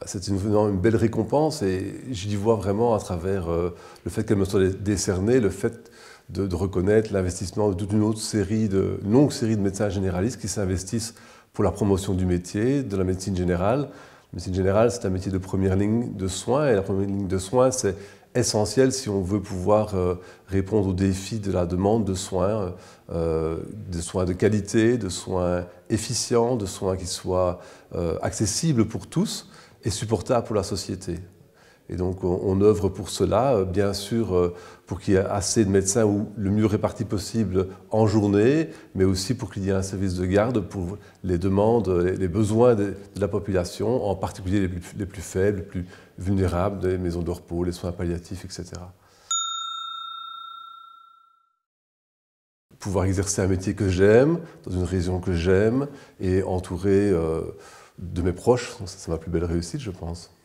Bah, c'est une, une, belle récompense et j'y vois vraiment à travers euh, le fait qu'elle me soit décernée, le fait de, reconnaître l'investissement de toute une autre série, de, une longue série de médecins généralistes qui s'investissent pour la promotion du métier, de la médecine générale. La médecine générale, c'est un métier de première ligne de soins et la première ligne de soins, c'est essentiel si on veut pouvoir euh, répondre aux défis de la demande de soins, euh, de soins de qualité, de soins efficients, de soins qui soient accessibles pour tous et supportable pour la société. Et donc on, œuvre pour cela, euh, bien sûr, euh, pour qu'il y ait assez de médecins ou le mieux réparti possible en journée, mais aussi pour qu'il y ait un service de garde pour les demandes, les, besoins de, la population, en particulier les plus, faibles, les plus vulnérables, les maisons de repos, les soins palliatifs, etc. pouvoir exercer un métier que j'aime, dans une région que j'aime, et entouré euh, de mes proches. C'est ma plus belle réussite, je pense.